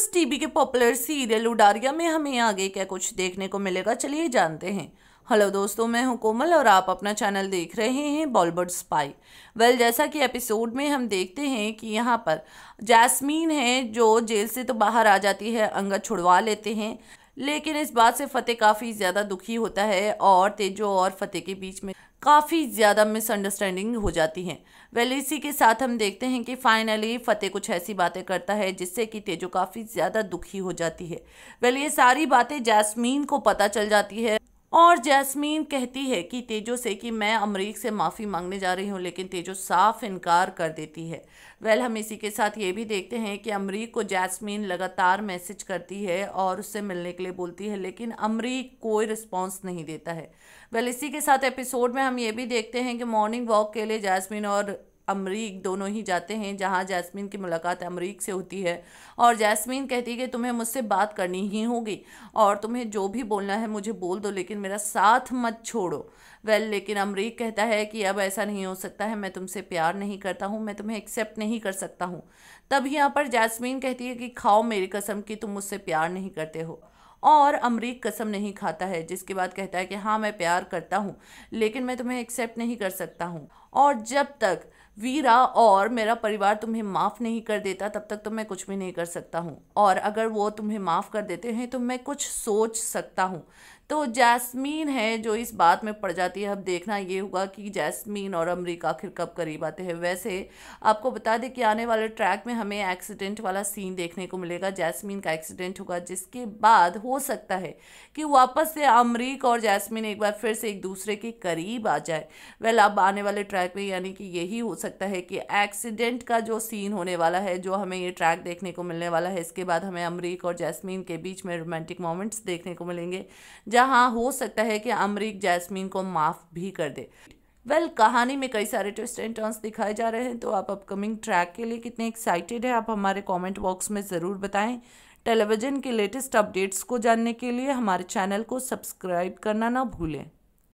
इस टीवी के popular serial Udaariyan में हमें आगे क्या कुछ देखने को मिलेगा चलिए जानते हैं हेलो दोस्तों मैं हूं कोमल और आप अपना चैनल देख रहे हैं बॉलीवुड स्पाई वेल जैसा कि एपिसोड में हम देखते हैं कि यहाँ पर जैस्मीन है जो जेल से तो बाहर आ जाती है अंगद छुड़वा लेते हैं लेकिन इस बात से फ़तेह काफ़ी ज़्यादा दुखी होता है और तेजो और फ़तेह के बीच में काफ़ी ज़्यादा मिसअंडरस्टैंडिंग हो जाती है वेल इसी के साथ हम देखते हैं कि फाइनली फ़तेह कुछ ऐसी बातें करता है जिससे कि तेजो काफ़ी ज़्यादा दुखी हो जाती है वेल ये सारी बातें जैस्मीन को पता चल जाती है और जैस्मीन कहती है कि तेजो से कि मैं अमरीक से माफ़ी मांगने जा रही हूँ लेकिन तेजो साफ इनकार कर देती है वेल हम इसी के साथ ये भी देखते हैं कि अमरीक को जैस्मीन लगातार मैसेज करती है और उससे मिलने के लिए बोलती है लेकिन अमरीक कोई रिस्पॉन्स नहीं देता है वेल इसी के साथ एपिसोड में हम ये भी देखते हैं कि मॉर्निंग वॉक के लिए जैस्मीन और अमरीक दोनों ही जाते हैं जहाँ जैस्मीन की मुलाकात अमरीक से होती है और जैस्मीन कहती है कि तुम्हें मुझसे बात करनी ही होगी और तुम्हें जो भी बोलना है मुझे बोल दो लेकिन मेरा साथ मत छोड़ो वेल well, लेकिन अमरीक कहता है कि अब ऐसा नहीं हो सकता है मैं तुमसे प्यार नहीं करता हूँ मैं तुम्हें एक्सेप्ट नहीं कर सकता हूँ तब यहाँ पर जैस्मीन कहती है कि खाओ मेरी कसम कि तुम मुझसे प्यार नहीं करते हो और अमरीक कसम नहीं खाता है जिसके बाद कहता है कि हाँ मैं प्यार करता हूँ लेकिन मैं तुम्हें एक्सेप्ट नहीं कर सकता हूँ और जब तक वीरा और मेरा परिवार तुम्हें माफ़ नहीं कर देता तब तक तो मैं कुछ भी नहीं कर सकता हूँ और अगर वो तुम्हें माफ़ कर देते हैं तो मैं कुछ सोच सकता हूँ तो जैस्मीन है जो इस बात में पड़ जाती है अब देखना ये होगा कि जैस्मीन और अमरीका आखिर कब करीब आते हैं वैसे आपको बता दें कि आने वाले ट्रैक में हमें एक्सीडेंट वाला सीन देखने को मिलेगा जैस्मीन का एक्सीडेंट होगा जिसके बाद हो सकता है कि वापस से अमरीक और जैस्मीन एक बार फिर से एक दूसरे के करीब आ जाए वेल अब आने वाले ट्रैक ट्रैक में यानी कि यही हो सकता है कि एक्सीडेंट का जो सीन होने वाला है जो हमें ये ट्रैक देखने को मिलने वाला है इसके बाद हमें अमरीक और जैस्मीन के बीच में रोमांटिक मोमेंट्स देखने को मिलेंगे जहाँ हो सकता है कि अमरीक जैस्मीन को माफ़ भी कर दे वेल well, कहानी में कई सारे ट्विस्ट एंड टर्न्स दिखाए जा रहे हैं तो आप अपकमिंग ट्रैक के लिए कितने एक्साइटेड हैं आप हमारे कमेंट बॉक्स में ज़रूर बताएं टेलीविज़न के लेटेस्ट अपडेट्स को जानने के लिए हमारे चैनल को सब्सक्राइब करना ना भूलें